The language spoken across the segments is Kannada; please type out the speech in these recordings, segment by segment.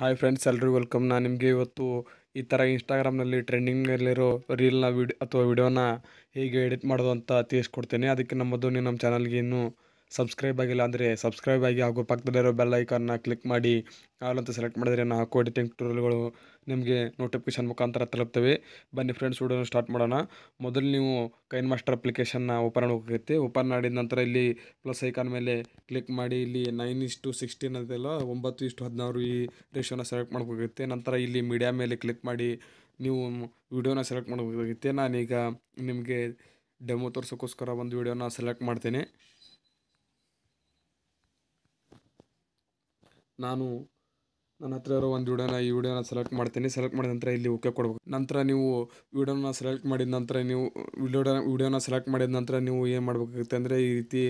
ಹಾಯ್ ಫ್ರೆಂಡ್ಸ್ ಎಲ್ಲರಿಗೂ ವೆಲ್ಕಮ್ ನಾನು ನಿಮಗೆ ಇವತ್ತು ಈ ಥರ ಇನ್ಸ್ಟಾಗ್ರಾಮ್ನಲ್ಲಿ ಟ್ರೆಂಡಿಂಗಲ್ಲಿರೋ ರೀಲ್ನ ವಿಡಿಯೋ ಅಥವಾ ವಿಡಿಯೋನ ಹೇಗೆ ಎಡಿಟ್ ಮಾಡೋದು ಅಂತ ತಿಳಿಸ್ಕೊಡ್ತೀನಿ ಅದಕ್ಕೆ ನಮ್ಮದು ನೀವು ನಮ್ಮ ಚಾನಲ್ಗೆ ಇನ್ನೂ ಸಬ್ಸ್ಕ್ರೈಬ್ ಆಗಿಲ್ಲ ಅಂದರೆ ಸಬ್ಸ್ಕ್ರೈಬ್ ಆಗಿ ಹಾಗೂ ಪಕ್ಕದಲ್ಲಿರೋ ಬೆಲ್ ಐಕನ್ನ ಕ್ಲಿಕ್ ಮಾಡಿ ಆಲ್ ಅಂತ ಸೆಲೆಕ್ಟ್ ಮಾಡಿದರೆ ನಾವು ಹಾಕೋ ಎಡಿಟಿಂಗ್ ಟೂಲ್ಗಳು ನಿಮಗೆ ನೋಟಿಫಿಕೇಶನ್ ಮುಖಾಂತರ ತಲುಪ್ತವೆ ಬನ್ನಿ ಫ್ರೆಂಡ್ಸ್ ವಿಡಿಯೋನ ಸ್ಟಾರ್ಟ್ ಮಾಡೋಣ ಮೊದಲು ನೀವು ಕೈನ್ ಮಾಸ್ಟರ್ ಅಪ್ಲಿಕೇಶನ್ನ ಓಪನ್ ಮಾಡೋಕ್ಕಾಗುತ್ತೆ ಓಪನ್ ಮಾಡಿದ ನಂತರ ಇಲ್ಲಿ ಪ್ಲಸ್ ಐಕಾನ್ ಮೇಲೆ ಕ್ಲಿಕ್ ಮಾಡಿ ಇಲ್ಲಿ ನೈನ್ ಇಷ್ಟು ಸಿಕ್ಸ್ಟೀನ್ ಅಂತೆಲ್ಲ ಒಂಬತ್ತು ಇಷ್ಟು ಹದಿನಾರು ಈ ರೇಷೋನ ಸೆಲೆಕ್ಟ್ ಮಾಡ್ಬೇಕಾಗುತ್ತೆ ನಂತರ ಇಲ್ಲಿ ಮೀಡಿಯಾ ಮೇಲೆ ಕ್ಲಿಕ್ ಮಾಡಿ ನೀವು ವಿಡಿಯೋನ ಸೆಲೆಕ್ಟ್ ಮಾಡಬೇಕಾಗುತ್ತೆ ನಾನೀಗ ನಿಮಗೆ ಡೆಮೋ ತೋರಿಸೋಕ್ಕೋಸ್ಕರ ಒಂದು ವಿಡಿಯೋನ ಸೆಲೆಕ್ಟ್ ಮಾಡ್ತೇನೆ ನಾನು ನನ್ನ ಹತ್ರ ಇರೋ ಒಂದು ವಿಡಿಯೋನ ಈ ವಿಡಿಯೋನ ಸೆಲೆಕ್ಟ್ ಮಾಡ್ತೀನಿ ಸೆಲೆಕ್ಟ್ ಮಾಡಿದ ನಂತರ ಇಲ್ಲಿ ಓಕೆ ಕೊಡ್ಬೇಕು ನಂತರ ನೀವು ವಿಡಿಯೋನ ಸೆಲೆಕ್ಟ್ ಮಾಡಿದ ನಂತರ ನೀವು ವಿಡಿಯೋನ ವಿಡಿಯೋನ ಸೆಲೆಕ್ಟ್ ಮಾಡಿದ ನಂತರ ನೀವು ಏನು ಮಾಡಬೇಕಾಗುತ್ತೆ ಅಂದರೆ ಈ ರೀತಿ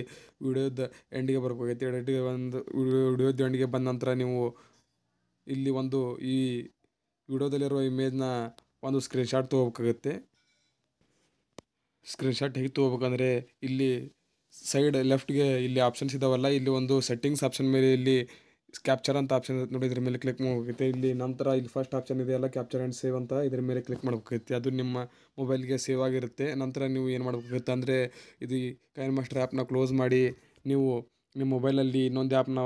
ವಿಡಿಯೋದ ಎಂಡಿಗೆ ಬರಬೇಕಾಗೈತೆ ಎಡಿಟಿಗೆ ಒಂದು ವಿಡಿಯೋದ ಎಂಡಿಗೆ ಬಂದ ನಂತರ ನೀವು ಇಲ್ಲಿ ಒಂದು ಈ ವಿಡಿಯೋದಲ್ಲಿರುವ ಇಮೇಜ್ನ ಒಂದು ಸ್ಕ್ರೀನ್ಶಾಟ್ ತೊಗೋಬೇಕಾಗುತ್ತೆ ಸ್ಕ್ರೀನ್ಶಾಟ್ ಹೇಗೆ ತೊಗೋಬೇಕಂದ್ರೆ ಇಲ್ಲಿ ಸೈಡ್ ಲೆಫ್ಟ್ಗೆ ಇಲ್ಲಿ ಆಪ್ಷನ್ಸ್ ಇದಾವಲ್ಲ ಇಲ್ಲಿ ಒಂದು ಸೆಟ್ಟಿಂಗ್ಸ್ ಆಪ್ಷನ್ ಮೇಲೆ ಇಲ್ಲಿ ಕ್ಯಾಪ್ಚರ್ ಅಂತ ಆಪ್ಷನ್ ಇರುತ್ತೆ ನೋಡಿ ಇದ್ರ ಮೇಲೆ ಕ್ಲಿಕ್ ಮಾಡಬೇಕೈತೆ ಇಲ್ಲಿ ನಂತರ ಇಲ್ಲಿ ಫಸ್ಟ್ ಆಪ್ಷನ್ ಇದೆಯಲ್ಲ ಕ್ಯಾಪ್ಚರ್ ಆ್ಯಂಡ್ ಸೇವ್ ಅಂತ ಇದ್ರ ಮೇಲೆ ಕ್ಲಿಕ್ ಮಾಡಬೇಕಾಗುತ್ತೆ ಅದು ನಿಮ್ಮ ಮೊಬೈಲ್ಗೆ ಸೇವ್ ಆಗಿರುತ್ತೆ ನಂತರ ನೀವು ಏನು ಮಾಡಬೇಕಾಗುತ್ತೆ ಅಂದರೆ ಇದು ಕೈನ್ ಮಾಸ್ಟರ್ ಆ್ಯಪ್ನ ಕ್ಲೋಸ್ ಮಾಡಿ ನೀವು ನಿಮ್ಮ ಮೊಬೈಲಲ್ಲಿ ಇನ್ನೊಂದು ಆ್ಯಪ್ನ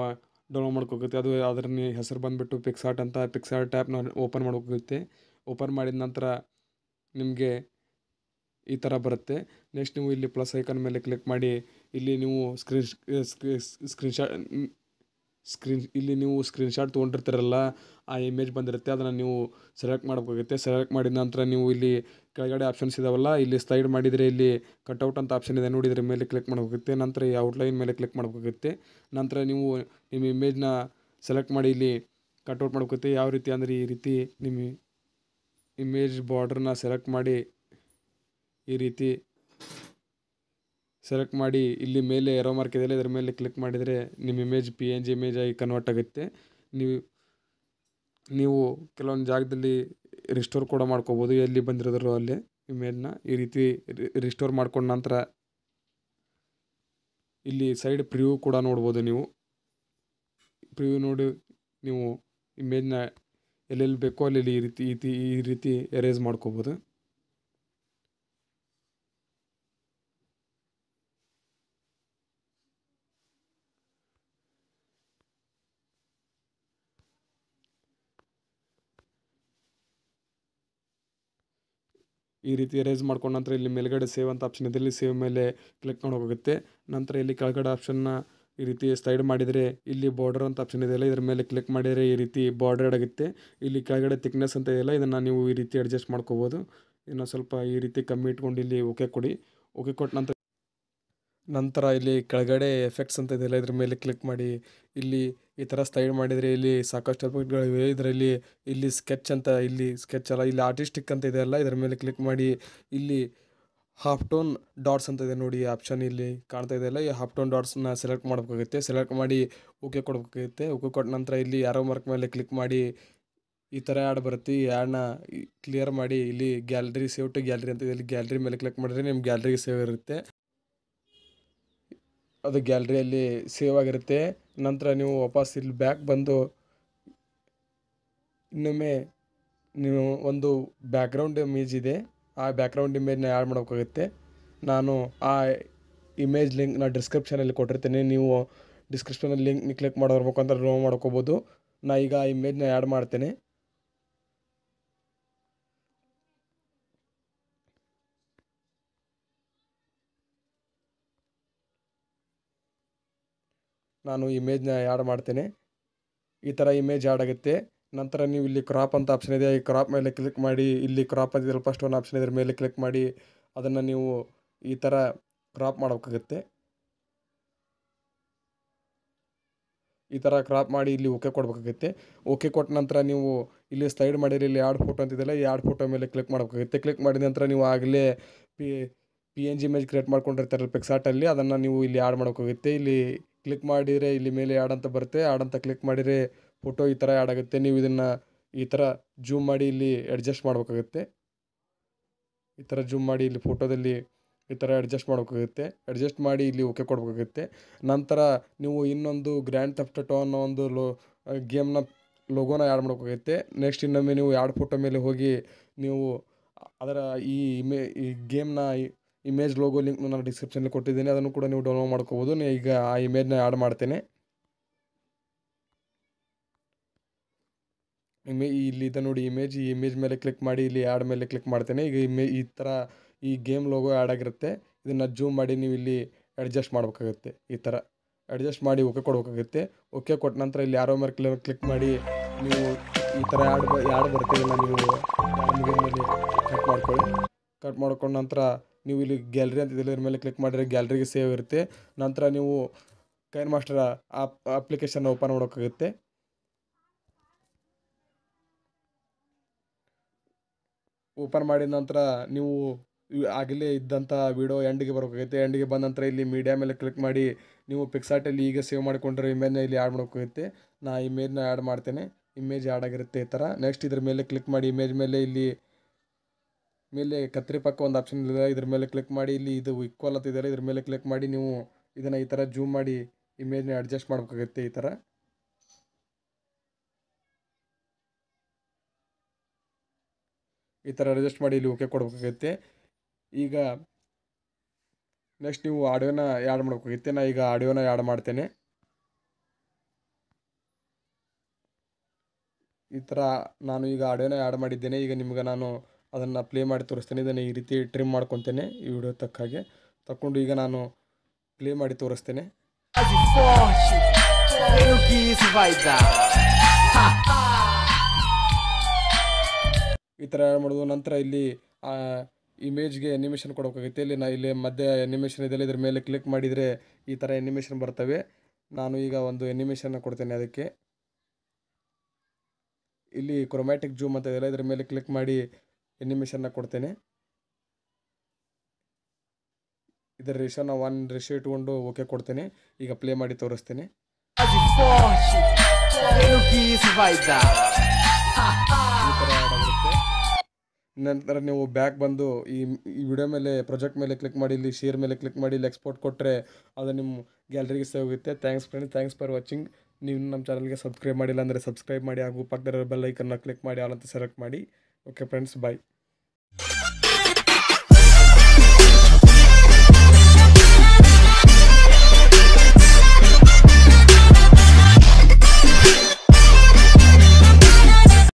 ಡೌನ್ಲೋಡ್ ಮಾಡ್ಕೋಗುತ್ತೆ ಅದು ಅದರ ಹೆಸರು ಬಂದುಬಿಟ್ಟು ಪಿಕ್ಸಾರ್ಟ್ ಅಂತ ಪಿಕ್ಸಾರ್ಟ್ ಆ್ಯಪ್ನ ಓಪನ್ ಮಾಡ್ಕೋಗುತ್ತೆ ಓಪನ್ ಮಾಡಿದ ನಂತರ ನಿಮಗೆ ಈ ಥರ ಬರುತ್ತೆ ನೆಕ್ಸ್ಟ್ ನೀವು ಇಲ್ಲಿ ಪ್ಲಸ್ ಐಕನ್ ಮೇಲೆ ಕ್ಲಿಕ್ ಮಾಡಿ ಇಲ್ಲಿ ನೀವು ಸ್ಕ್ರೀನ್ ಸ್ಕ್ರೀನ್ಶಾಟ್ ಸ್ಕ್ರೀನ್ ಇಲ್ಲಿ ನೀವು ಸ್ಕ್ರೀನ್ಶಾಟ್ ತೊಗೊಂಡಿರ್ತೀರಲ್ಲ ಆ ಇಮೇಜ್ ಬಂದಿರುತ್ತೆ ಅದನ್ನು ನೀವು ಸೆಲೆಕ್ಟ್ ಮಾಡಬೇಕಾಗುತ್ತೆ ಸೆಲೆಕ್ಟ್ ಮಾಡಿದ ನಂತರ ನೀವು ಇಲ್ಲಿ ಕೆಳಗಡೆ ಆಪ್ಷನ್ಸ್ ಇದಾವಲ್ಲ ಇಲ್ಲಿ ಸ್ಲೈಡ್ ಮಾಡಿದರೆ ಇಲ್ಲಿ ಕಟ್ಔಟ್ ಅಂತ ಆಪ್ಷನ್ ಇದೆ ನೋಡಿದರೆ ಮೇಲೆ ಕ್ಲಿಕ್ ಮಾಡಬೇಕಾಗುತ್ತೆ ನಂತರ ಈ ಔಟ್ಲೈನ್ ಮೇಲೆ ಕ್ಲಿಕ್ ಮಾಡಬೇಕಾಗುತ್ತೆ ನಂತರ ನೀವು ನಿಮ್ಮ ಇಮೇಜ್ನ ಸೆಲೆಕ್ಟ್ ಮಾಡಿ ಇಲ್ಲಿ ಕಟ್ಔಟ್ ಮಾಡಬೇಕಾಗುತ್ತೆ ಯಾವ ರೀತಿ ಅಂದರೆ ಈ ರೀತಿ ನಿಮ್ಮ ಇಮೇಜ್ ಬಾರ್ಡ್ರನ್ನ ಸೆಲೆಕ್ಟ್ ಮಾಡಿ ಈ ರೀತಿ ಸೆಲೆಕ್ಟ್ ಮಾಡಿ ಇಲ್ಲಿ ಮೇಲೆ ಎರೋ ಮಾರ್ಕ್ ಇದೆಯಲ್ಲ ಇದರ ಮೇಲೆ ಕ್ಲಿಕ್ ಮಾಡಿದರೆ ನಿಮ್ಮ image P N G image ಆಗಿ ಕನ್ವರ್ಟ್ ಆಗುತ್ತೆ ನೀವು ನೀವು ಕೆಲವೊಂದು ಜಾಗದಲ್ಲಿ ರಿಸ್ಟೋರ್ ಕೂಡ ಮಾಡ್ಕೋಬೋದು ಎಲ್ಲಿ ಬಂದಿರೋದ್ರು ಅಲ್ಲಿ ಇಮೇಜ್ನ ಈ ರೀತಿ ರಿಸ್ಟೋರ್ ಮಾಡ್ಕೊಂಡ ನಂತರ ಇಲ್ಲಿ ಸೈಡ್ ಪ್ರಿವ್ಯೂ ಕೂಡ ನೋಡ್ಬೋದು ನೀವು ಪ್ರಿವ್ಯೂ ನೋಡಿ ನೀವು ಇಮೇಜ್ನ ಎಲ್ಲೆಲ್ಲಿ ಬೇಕೋ ಅಲ್ಲಿ ಈ ರೀತಿ ಈ ರೀತಿ ಈ ರೀತಿ ಎರೇಸ್ ಮಾಡ್ಕೋಬೋದು ಈ ರೀತಿ ರೈಸ್ ಮಾಡ್ಕೊಂಡ ನಂತರ ಇಲ್ಲಿ ಮೇಲ್ಗಡೆ ಸೇವ್ ಅಂತ ಆಪ್ಷನ್ ಇದೆ ಇಲ್ಲಿ ಸೇವ್ ಮೇಲೆ ಕ್ಲಿಕ್ ಮಾಡೋಕ್ಕಾಗುತ್ತೆ ನಂತರ ಇಲ್ಲಿ ಕೆಳಗಡೆ ಆಪ್ಷನ್ನ ಈ ರೀತಿ ಸ್ಲೈಡ್ ಮಾಡಿದರೆ ಇಲ್ಲಿ ಬಾರ್ಡರ್ ಅಂತ ಆಪ್ಷನ್ ಇದೆಯಲ್ಲ ಇದರ ಮೇಲೆ ಕ್ಲಿಕ್ ಮಾಡಿದರೆ ಈ ರೀತಿ ಬಾರ್ಡರ್ಡ್ ಆಗುತ್ತೆ ಇಲ್ಲಿ ಕೆಳಗಡೆ ತಿಕ್ನೆಸ್ ಅಂತ ಇದೆಯಲ್ಲ ಇದನ್ನು ನೀವು ಈ ರೀತಿ ಅಡ್ಜಸ್ಟ್ ಮಾಡ್ಕೋಬೋದು ಇನ್ನೊಂದು ಸ್ವಲ್ಪ ಈ ರೀತಿ ಕಮ್ಮಿ ಇಟ್ಕೊಂಡು ಇಲ್ಲಿ ಓಕೆ ಕೊಡಿ ಓಕೆ ಕೊಟ್ಟ ನಂತರ ನಂತರ ಇಲ್ಲಿ ಕೆಳಗಡೆ ಎಫೆಕ್ಟ್ಸ್ ಅಂತ ಇದೆಯಲ್ಲ ಇದ್ರ ಮೇಲೆ ಕ್ಲಿಕ್ ಮಾಡಿ ಇಲ್ಲಿ ಈ ಥರ ಸ್ಟೈಲ್ ಮಾಡಿದರೆ ಇಲ್ಲಿ ಸಾಕಷ್ಟು ಎಫೆಕ್ಟ್ಗಳಿವೆ ಇದರಲ್ಲಿ ಇಲ್ಲಿ ಸ್ಕೆಚ್ ಅಂತ ಇಲ್ಲಿ ಸ್ಕೆಚ್ ಅಲ್ಲ ಇಲ್ಲಿ ಆರ್ಟಿಸ್ಟಿಕ್ ಅಂತ ಇದೆ ಅಲ್ಲ ಇದರ ಮೇಲೆ ಕ್ಲಿಕ್ ಮಾಡಿ ಇಲ್ಲಿ ಹಾಫ್ ಟೋನ್ ಡಾಟ್ಸ್ ಅಂತ ಇದೆ ನೋಡಿ ಆಪ್ಷನ್ ಇಲ್ಲಿ ಕಾಣ್ತಾ ಇದೆಯಲ್ಲ ಈ ಹಾಫ್ ಟೋನ್ ಡಾಟ್ಸ್ನ ಸೆಲೆಕ್ಟ್ ಮಾಡಬೇಕಾಗುತ್ತೆ ಸೆಲೆಕ್ಟ್ ಮಾಡಿ ಓಕೆ ಕೊಡಬೇಕಾಗುತ್ತೆ ಓಕೆ ಕೊಟ್ಟ ನಂತರ ಇಲ್ಲಿ ಯಾರೋ ಮಾರ್ಕ್ ಮೇಲೆ ಕ್ಲಿಕ್ ಮಾಡಿ ಈ ಥರ ಆ್ಯಡ್ ಬರುತ್ತೆ ಈ ಆ್ಯಡ್ನ ಕ್ಲಿಯರ್ ಮಾಡಿ ಇಲ್ಲಿ ಗ್ಯಾಲರಿ ಸೇವ್ ಟು ಗ್ಯಾಲರಿ ಅಂತ ಇಲ್ಲಿ ಗ್ಯಾಲರಿ ಮೇಲೆ ಕ್ಲಿಕ್ ಮಾಡಿದ್ರೆ ನಿಮ್ಮ ಗ್ಯಾಲ್ರಿಗೆ ಸೇವ್ ಇರುತ್ತೆ ಅದು ಗ್ಯಾಲ್ರಿಯಲ್ಲಿ ಸೇವ್ ಆಗಿರುತ್ತೆ ನಂತರ ನೀವು ವಾಪಸ್ ಇಲ್ಲಿ ಬ್ಯಾಕ್ ಬಂದು ಇನ್ನೊಮ್ಮೆ ನೀವು ಒಂದು ಬ್ಯಾಕ್ಗ್ರೌಂಡ್ ಇಮೇಜ್ ಇದೆ ಆ ಬ್ಯಾಕ್ಗ್ರೌಂಡ್ ಇಮೇಜ್ನ ಆ್ಯಡ್ ಮಾಡೋಕ್ಕಾಗುತ್ತೆ ನಾನು ಆ ಇಮೇಜ್ ಲಿಂಕ್ ನಾನು ಡಿಸ್ಕ್ರಿಪ್ಷನಲ್ಲಿ ಕೊಟ್ಟಿರ್ತೀನಿ ನೀವು ಡಿಸ್ಕ್ರಿಪ್ಷನಲ್ಲಿ ಲಿಂಕ್ನ ಕ್ಲಿಕ್ ಬೇಕಂದ್ರೆ ಡೌನ್ ಮಾಡ್ಕೋಬೋದು ನಾನು ಈಗ ಆ ಇಮೇಜ್ನ ಆ್ಯಡ್ ಮಾಡ್ತೇನೆ ನಾನು ಇಮೇಜ್ನ ಆ್ಯಡ್ ಮಾಡ್ತೇನೆ ಈ ಥರ ಇಮೇಜ್ ಆ್ಯಡ್ ಆಗುತ್ತೆ ನಂತರ ನೀವು ಇಲ್ಲಿ ಕ್ರಾಪ್ ಅಂತ ಆಪ್ಷನ್ ಇದೆ ಈ ಕ್ರಾಪ್ ಮೇಲೆ ಕ್ಲಿಕ್ ಮಾಡಿ ಇಲ್ಲಿ ಕ್ರಾಪ್ ಅಂತ ಫಸ್ಟ್ ಒಂದು ಆಪ್ಷನ್ ಇದ್ರ ಮೇಲೆ ಕ್ಲಿಕ್ ಮಾಡಿ ಅದನ್ನು ನೀವು ಈ ಥರ ಕ್ರಾಪ್ ಮಾಡಬೇಕಾಗುತ್ತೆ ಈ ಥರ ಕ್ರಾಪ್ ಮಾಡಿ ಇಲ್ಲಿ ಓಕೆ ಕೊಡಬೇಕಾಗುತ್ತೆ ಓಕೆ ಕೊಟ್ಟ ನಂತರ ನೀವು ಇಲ್ಲಿ ಸ್ಲೈಡ್ ಮಾಡಿರಿ ಇಲ್ಲಿ ಎರಡು ಫೋಟೋ ಅಂತಿದೆಯಲ್ಲ ಈ ಎರಡು ಫೋಟೋ ಮೇಲೆ ಕ್ಲಿಕ್ ಮಾಡಬೇಕಾಗುತ್ತೆ ಕ್ಲಿಕ್ ಮಾಡಿದ ನಂತರ ನೀವು ಆಗಲೇ P P N G image create ಮಾಡ್ಕೊಂಡಿರ್ತಾರಲ್ಲ ಪಿಕ್ಸಾಟಲ್ಲಿ ಅದನ್ನು ನೀವು ಇಲ್ಲಿ ಆ್ಯಡ್ ಮಾಡೋಕ್ಕಾಗುತ್ತೆ ಇಲ್ಲಿ ಕ್ಲಿಕ್ ಮಾಡಿದರೆ ಇಲ್ಲಿ ಮೇಲೆ ಆ್ಯಡ್ ಅಂತ ಬರುತ್ತೆ ಆ್ಯಡ್ ಅಂತ ಕ್ಲಿಕ್ ಮಾಡಿದರೆ ಫೋಟೋ ಈ ಥರ ಆ್ಯಡ್ ಆಗುತ್ತೆ ನೀವು ಇದನ್ನು ಈ ಥರ ಜೂಮ್ ಮಾಡಿ ಇಲ್ಲಿ ಅಡ್ಜಸ್ಟ್ ಮಾಡಬೇಕಾಗುತ್ತೆ ಈ ಥರ ಜೂಮ್ ಮಾಡಿ ಇಲ್ಲಿ ಫೋಟೋದಲ್ಲಿ ಈ ಥರ ಅಡ್ಜಸ್ಟ್ ಮಾಡಬೇಕಾಗುತ್ತೆ ಅಡ್ಜಸ್ಟ್ ಮಾಡಿ ಇಲ್ಲಿ ಓಕೆ ಕೊಡಬೇಕಾಗುತ್ತೆ ನಂತರ ನೀವು ಇನ್ನೊಂದು ಗ್ರ್ಯಾಂಡ್ ಟೋ ಅನ್ನೋ ಒಂದು ಲೋ ಗೇಮ್ನ ಲೋಗೋನ ಆ್ಯಡ್ ಮಾಡಬೇಕಾಗುತ್ತೆ ನೆಕ್ಸ್ಟ್ ಇನ್ನೊಮ್ಮೆ ನೀವು ಆ್ಯಡ್ ಫೋಟೋ ಮೇಲೆ ಹೋಗಿ ನೀವು ಅದರ ಈ ಇಮೇ ಈ ಗೇಮ್ನ ಇಮೇಜ್ ಲೋಗೋ ಲಿಂಕ್ ನಾನು ಡಿಸ್ಕ್ರಿಪ್ಷನಲ್ಲಿ ಕೊಟ್ಟಿದ್ದೀನಿ ಅದನ್ನು ಕೂಡ ನೀವು ಡೌನ್ಲೋಡ್ ಮಾಡ್ಕೋಬೋದು ಈಗ ಆ ಇಮೇಜ್ನ ಆ್ಯಡ್ ಮಾಡ್ತೇನೆ ಇಮೇ ಇಲ್ಲಿ ಇದೆ ನೋಡಿ ಇಮೇಜ್ ಈ ಇಮೇಜ್ ಮೇಲೆ ಕ್ಲಿಕ್ ಮಾಡಿ ಇಲ್ಲಿ ಆ್ಯಡ್ ಮೇಲೆ ಕ್ಲಿಕ್ ಮಾಡ್ತೇನೆ ಈಗ ಇಮೇ ಈ ಥರ ಈ ಗೇಮ್ ಲೋಗೋ ಆ್ಯಡ್ ಆಗಿರುತ್ತೆ ಇದನ್ನು ಜೂಮ್ ಮಾಡಿ ನೀವು ಇಲ್ಲಿ ಅಡ್ಜಸ್ಟ್ ಮಾಡಬೇಕಾಗುತ್ತೆ ಈ ಥರ ಅಡ್ಜಸ್ಟ್ ಮಾಡಿ ಓಕೆ ಕೊಡಬೇಕಾಗುತ್ತೆ ಓಕೆ ಕೊಟ್ಟ ನಂತರ ಇಲ್ಲಿ ಯಾರೋ ಮೇಲೆ ಕ್ಲಿಕ್ ಕ್ಲಿಕ್ ಮಾಡಿ ನೀವು ಈ ಥರ ಆ್ಯಡ್ ಆ್ಯಡ್ ಬರ್ತೀವಿ ನೀವು ಕಟ್ ಮಾಡ್ಕೊಳ್ಳಿ ಕಟ್ ಮಾಡ್ಕೊಂಡ ನಂತರ ನೀವು ಇಲ್ಲಿ ಗ್ಯಾಲ್ರಿ ಅಂತ ಇದ್ರ ಮೇಲೆ ಕ್ಲಿಕ್ ಮಾಡಿದರೆ ಗ್ಯಾಲ್ರಿಗೆ ಸೇವ್ ಇರುತ್ತೆ ನಂತರ ನೀವು KineMaster app application open ಮಾಡೋಕ್ಕಾಗುತ್ತೆ ಓಪನ್ ಮಾಡಿದ ನಂತರ ನೀವು ಆಗಲೇ ಇದ್ದಂಥ ವಿಡಿಯೋ ಎಂಡಿಗೆ ಬರೋಕ್ಕಾಗುತ್ತೆ ಎಂಡ್ಗೆ ಬಂದ ನಂತರ ಇಲ್ಲಿ ಮೀಡಿಯಾ ಮೇಲೆ ಕ್ಲಿಕ್ ಮಾಡಿ ನೀವು ಪಿಕ್ಸಾರ್ಟಲ್ಲಿ ಈಗ ಸೇವ್ ಮಾಡಿಕೊಂಡ್ರೆ ಇಮೇಜ್ನ ಇಲ್ಲಿ ಆ್ಯಡ್ ಮಾಡೋಕ್ಕಾಗುತ್ತೆ ನಾ ಇಮೇಜ್ನ ಆ್ಯಡ್ ಮಾಡ್ತೇನೆ ಇಮೇಜ್ ಆ್ಯಡ್ ಆಗಿರುತ್ತೆ ಈ ಥರ ನೆಕ್ಸ್ಟ್ ಇದ್ರ ಮೇಲೆ ಕ್ಲಿಕ್ ಮಾಡಿ ಇಮೇಜ್ ಮೇಲೆ ಇಲ್ಲಿ ಮೇಲೆ ಕತ್ರಿ ಪಕ್ಕ ಒಂದು ಆಪ್ಷನ್ ಇದೆ ಇದ್ರ ಮೇಲೆ ಕ್ಲಿಕ್ ಮಾಡಿ ಇಲ್ಲಿ ಇದು ಇಕ್ವಲ್ ಅಂತಿದ್ದಾರೆ ಇದ್ರ ಮೇಲೆ ಕ್ಲಿಕ್ ಮಾಡಿ ನೀವು ಇದನ್ನು ಈ ಥರ ಜೂಮ್ ಮಾಡಿ ಇಮೇಜ್ನ ಅಡ್ಜಸ್ಟ್ ಮಾಡಬೇಕಾಗುತ್ತೆ ಈ ಥರ ಈ ಥರ ಅಡ್ಜಸ್ಟ್ ಮಾಡಿ ಇಲ್ಲಿ ಓಕೆ ಕೊಡಬೇಕಾಗುತ್ತೆ ಈಗ ನೆಕ್ಸ್ಟ್ ನೀವು ಆಡಿಯೋನ ಆ್ಯಡ್ ಮಾಡಬೇಕಾಗುತ್ತೆ ನಾನು ಈಗ ಆಡಿಯೋನ ಆ್ಯಡ್ ಮಾಡ್ತೇನೆ ಈ ಥರ ನಾನು ಈಗ ಆಡಿಯೋನ ಆ್ಯಡ್ ಮಾಡಿದ್ದೇನೆ ಈಗ ನಿಮ್ಗೆ ನಾನು ಅದನ್ನು ಪ್ಲೇ ಮಾಡಿ ತೋರಿಸ್ತೇನೆ ಇದನ್ನು ಈ ರೀತಿ ಟ್ರಿಮ್ ಮಾಡ್ಕೊತೇನೆ ಈ ವಿಡಿಯೋ ತಕ್ಕ ಹಾಗೆ ತಕ್ಕೊಂಡು ಈಗ ನಾನು ಪ್ಲೇ ಮಾಡಿ ತೋರಿಸ್ತೇನೆ ಈ ಥರ ಮಾಡೋದು ನಂತರ ಇಲ್ಲಿ ಇಮೇಜ್ಗೆ ಅನಿಮೇಷನ್ ಕೊಡಬೇಕಾಗುತ್ತೆ ಇಲ್ಲಿ ನಾ ಇಲ್ಲಿ ಮಧ್ಯ ಅನಿಮೇಷನ್ ಇದೆಲ್ಲ ಇದ್ರ ಮೇಲೆ ಕ್ಲಿಕ್ ಮಾಡಿದರೆ ಈ ಥರ ಅನಿಮೇಷನ್ ಬರ್ತವೆ ನಾನು ಈಗ ಒಂದು ಅನಿಮೇಷನ್ನ ಕೊಡ್ತೇನೆ ಅದಕ್ಕೆ ಇಲ್ಲಿ ಕ್ರೊಮ್ಯಾಟಿಕ್ ಜೂಮ್ ಅಂತ ಇದೆಲ್ಲ ಇದ್ರ ಮೇಲೆ ಕ್ಲಿಕ್ ಮಾಡಿ ಎನಿಮೇಷನ್ನ ಕೊಡ್ತೇನೆ ಇದರ ರೇಷೋನ ಒನ್ ರೇಷೋ ಇಟ್ಕೊಂಡು ಓಕೆ ಕೊಡ್ತೇನೆ ಈಗ ಪ್ಲೇ ಮಾಡಿ ತೋರಿಸ್ತೇನೆ ನಂತರ ನೀವು ಬ್ಯಾಕ್ ಬಂದು ಈ ಈ ವಿಡಿಯೋ ಮೇಲೆ ಪ್ರಾಜೆಕ್ಟ್ ಮೇಲೆ ಕ್ಲಿಕ್ ಮಾಡಿ ಇಲ್ಲಿ ಶೇರ್ ಮೇಲೆ ಕ್ಲಿಕ್ ಮಾಡಿ ಇಲ್ಲಿ ಎಕ್ಸ್ಪೋರ್ಟ್ ಕೊಟ್ಟರೆ ಅದು ನಿಮ್ಮ ಗ್ಯಾಲರಿಗೆ ಸೇವ್ ಆಗುತ್ತೆ thanks friends thanks for watching ನೀವು ನಮ್ಮ ಚಾನಲ್ಗೆ ಸಬ್ಸ್ಕ್ರೈಬ್ ಮಾಡಿಲ್ಲ ಅಂದರೆ ಸಬ್ಸ್ಕ್ರೈಬ್ ಮಾಡಿ ಹಾಗೂ ಪಕ್ಕದ ಬೆಲ್ ಐಕನ್ನ ಕ್ಲಿಕ್ ಮಾಡಿ ಆಲ್ ಅಂತ ಸೆಲೆಕ್ಟ್ ಮಾಡಿ ಓಕೆ ಫ್ರೆಂಡ್ಸ್ ಬಾಯ್